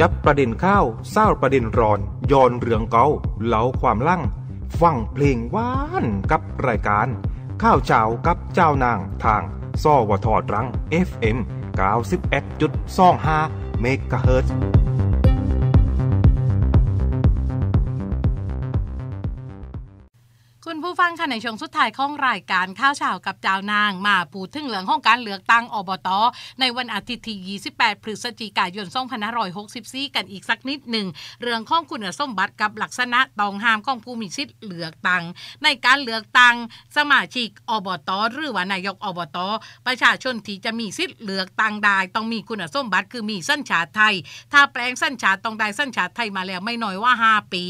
จับประเด็นข้าวเศร้าประเด็นร้อนย้อนเรื่องเก่าเล่าความลั่ง ฟังเพลงหวานกับรายการ ข้าวเจ้ากับเจ้านางทางซ่อวทอดรัง FM 91.25เมกะเฮิรตซ์ผู้ฟังค่ะในช่วงสุดท้าย ของรายการข้าวเช้ากับเจ้านางมาพูด ถึงเรื่องของการเลือกตั้งอบต ในวันอาทิตย์ที่28 พฤศจิกายน2564กันอีกสักนิดหนึ่งเรื่องของคุณสมบัติกับลักษณะ ต้องห้ามของผู้มีสิทธิ์เลือกตั้งในการเลือกตั้งสมาชิกอบต หรือว่านายกอบต ประชาชนที่จะมีสิทธิ์เลือกตั้งได้ ต้องมีคุณสมบัติคือมีสัญชาติไทย ถ้าแปลงสัญชาติต้องได้สัญชาติไทยมาแล้วไม่น้อยว่า 5 ปี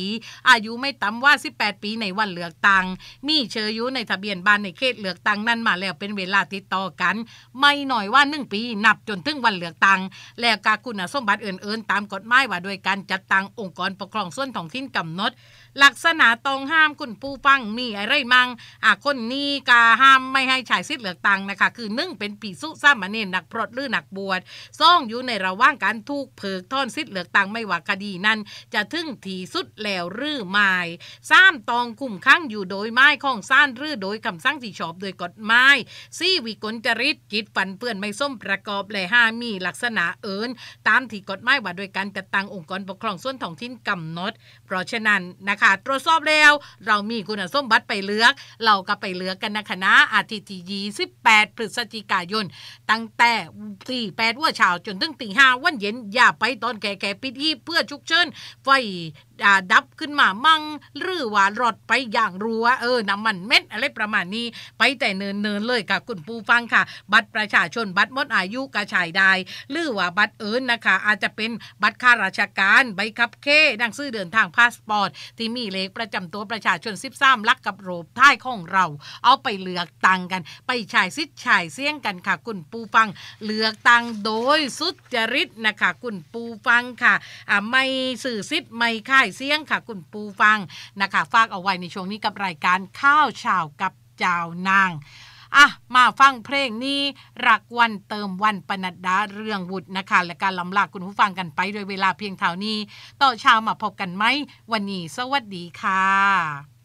อายุไม่ต่ำว่า 18 ปีในวันเลือกตั้งมีเชยอยู่ในทะเบียนบ้านในเขตเลือกตั้งนั้นมาแล้วเป็นเวลาติดต่อกัน ไม่หน่อยว่าหนึ่งปี นับจนถึงวันเลือกตั้งแล้วกาคุณสมบัติอื่นๆ ตามกฎหมายว่า โดยการจัดตั้งองค์กรปกครองส่วนท้องถิ่นกำหนด ลักษณะตองห้ามคุณปูฟังมีอะไรมังอ่ะคนนี้กาห้ามไม่ให้ชายสิทธิเหลือกตังนะคะคือหนึ่งเป็นปีสุซ้ามเนนหนักปลดหรือหนักบวชซ่องอยู่ในระหว่างการถูกเพิกทอนสิทธิเหลือกตังไม่ว่าคดีนั้น จะถึงทีสุดแล้วหรือไม่ซ้ำตองคุ้มข้างอยู่โดยมายของ้างรื้อโดยคำสั่งที่ชอบ โดยกฎหมายซี่วิกลจริตกิดฝันเปื่อนไม่ส้มประกอบ และห้ามีลักษณะเอิญตามที่กฎหมายว่าโดยการจัดตั้งองค์กรปกครองส่วนท้องถิ่นกำหนด เพราะฉะนั้นนะคะ ตรวจสอบแล้วเรามีคุณสมบัติไปเลือก เราก็ไปเลือกกันนะคณะอาทิตย์ที่28พฤศจิกายน ตั้งแต่สีแปดว่าเช้าจนถึงตีห้าวันเย็นอย่าไปตอนแก่แก่ปิดที่เพื่อชุกเชิญไฟดับขึ้นมามั่งหรือว่ารอดไปอย่างรัวเอเอน้ำมันเม็ด อะไรประมาณนี้ไปแต่เนินเนินเลยค่ะ คุณปูฟังค่ะ บัตรประชาชนบัตรมดอายุกระชายได้ หรือว่าบัตรเอิญนะคะ อาจจะเป็นบัตรข้าราชการใบขับเคหนังสือเดินทางพาสปอร์ต ที่มีเลขประจำตัวประชาชน 13ลักกับโรบท้ายของเราเอาไปเลือกตังกัน ไปชายซิดชายเสี่ยงกันค่ะ คุณปูฟัง เลือกตังโดยสุจริตนะคะคุณปูฟังค่ะไม่สื่อซิดไม่ค่ายเสี่ยงค่ะ คุณปูฟังนะคะ ฝากเอาไว้ในช่วงนี้กับรายการานข้าวชาวกับเจ้านางอ่ะมาฟังเพลงนี้ รักวันเติมวันปนัดดา เรื่องวุฒนะคะ และการลำลากคุณผู้ฟังกันไปโดยเวลาเพียงเท่านี้ ต่อเช้ามาพบกันไหม วันนี้สวัสดีค่ะ